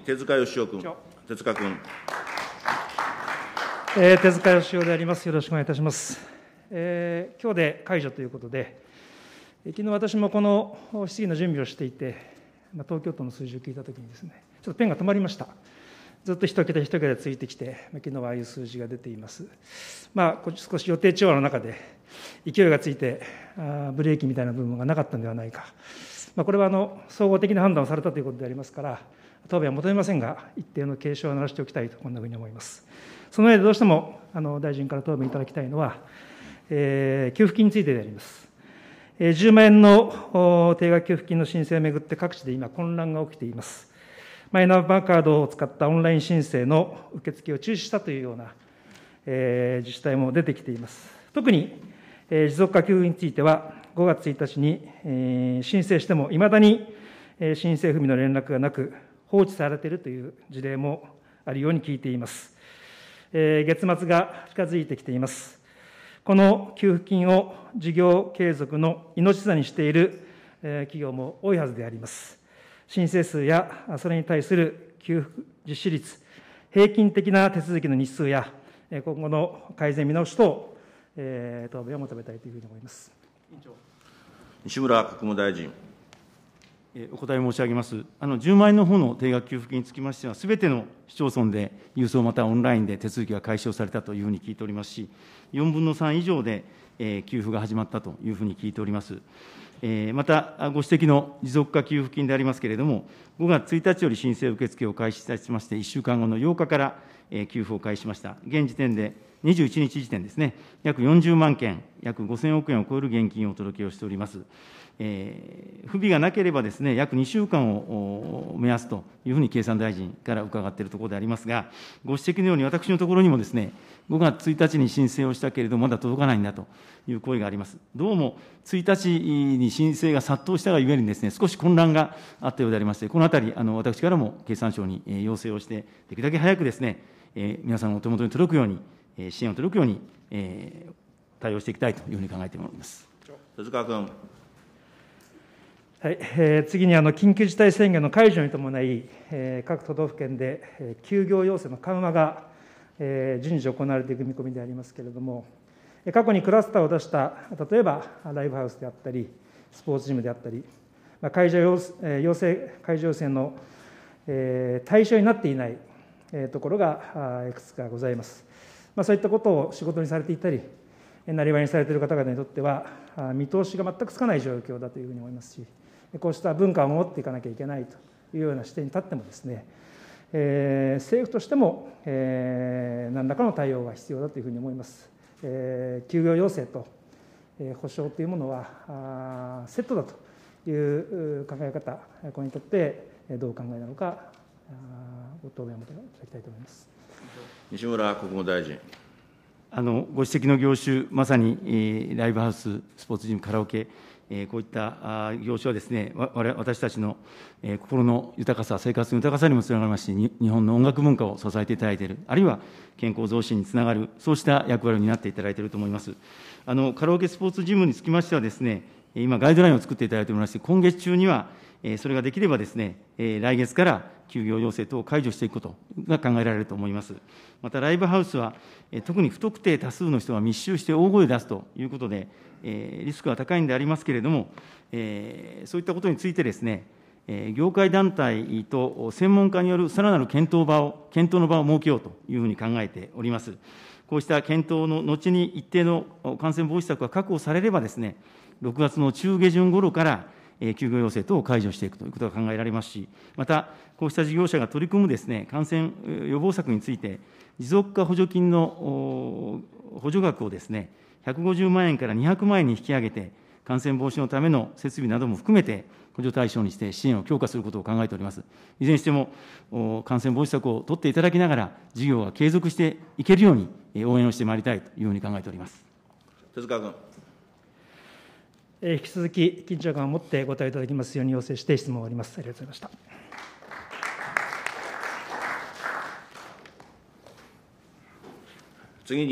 手塚義雄君。手塚君。えー、手塚義雄であります。よろしくお願いいたします。えー、今日で解除ということで、えー、昨日私もこの質疑の準備をしていて、まあ、東京都の数字を聞いたときにですね、ちょっとペンが止まりました。ずっと一桁一桁ついてきて、昨日はああいう数字が出ています。まあ、少し予定調和の中で、勢いがついてあ、ブレーキみたいな部分がなかったんではないか。まあ、これはあの総合的な判断をされたということでありますから、答弁は求めませんが、一定の警鐘を鳴らしておきたいと、こんなふうに思います。その上でどうしてもあの大臣から答弁いただきたいのは、えー、給付金についてであります。えー、10万円の定額給付金の申請をめぐって各地で今混乱が起きています。マイナンバーカードを使ったオンライン申請の受付を中止したというような、えー、自治体も出てきています。特に、えー、持続化給付については、5月1日に、えー、申請してもいまだに、え申請不備の連絡がなく、放置されているという事例もあるように聞いています。え月末が近づいてきています。この給付金を事業継続の命綱にしている、え企業も多いはずであります。申請数やそれに対する給付実施率、平均的な手続きの日数や、今後の改善見直し等、え答弁を求めたいというふうに思います。委員長西村国務大臣。お答え申し上げます。あの10万円の方の定額給付金につきましては、すべての市町村で郵送またはオンラインで手続きが解消されたというふうに聞いておりますし、4分の3以上で給付が始まったというふうに聞いております。また、ご指摘の持続化給付金でありますけれども、5月1日より申請受け付けを開始いたしまして、1週間後の8日から給付を開始しました。現時点で21日時点ですね、約40万件、約5000億円を超える現金をお届けをしております。えー、不備がなければですね、約2週間を目安というふうに経産大臣から伺っているところでありますが、ご指摘のように私のところにもですね、5月1日に申請をしたけれども、まだ届かないんだという声があります。どうも1日に申請が殺到したがゆえにです、ね、少し混乱があったようでありまして、このあたり、あの私からも経産省に要請をして、できるだけ早くですね、え皆さんのお手元に届くように、え支援を届くように、え対応していきたいというふうに考えております手塚君。はいえー、次にあの緊急事態宣言の解除に伴い、えー、各都道府県で、えー、休業要請の緩和が、えー、順次行われていく見込みでありますけれども、過去にクラスターを出した、例えばライブハウスであったり、スポーツジムであったり、会場要請会場要請の対象になっていないところがいくつかございます。まあ、そういったことを仕事にされていたり、なりわいにされている方々にとっては、見通しが全くつかない状況だというふうに思いますし、こうした文化を守っていかなきゃいけないというような視点に立ってもですね、えー、政府としても、えー、何らかの対応が必要だというふうに思います。え休業要請と、え補償というものはセットだという考え方、これにとってどうお考えなのか、ご答弁をいただきたいと思います西村国務大臣。あのご指摘の業種、まさに、えライブハウス、スポーツジム、カラオケ、こういった業種はですね、私たちの心の豊かさ、生活の豊かさにもつながりますし、日本の音楽文化を支えていただいている、あるいは健康増進につながる、そうした役割を担っていただいていると思います。あのカラオケスポーツジムにつきましてはですね、今、ガイドラインを作っていただいておりまして、今月中には、それができればですね、来月から休業要請等を解除していくことが考えられると思います。また、ライブハウスは、特に不特定多数の人が密集して大声を出すということで、リスクは高いんでありますけれども、そういったことについてですね、業界団体と専門家によるさらなる検討場を、検討の場を設けようというふうに考えております。こうした検討の後に一定の感染防止策が確保されればですね、6月の中下旬頃から、休業要請等を解除していくということが考えられますし、また、こうした事業者が取り組む感染予防策について、持続化補助金の補助額を150万円から200万円に引き上げて、感染防止のための設備なども含めて、補助対象にして支援を強化することを考えております。いずれにしても、感染防止策を取っていただきながら、事業は継続していけるように応援をしてまいりたいというふうに考えております。手塚君。引き続き緊張感を持ってご答えいただきますように要請して質問を終わります。ありがとうございました。次に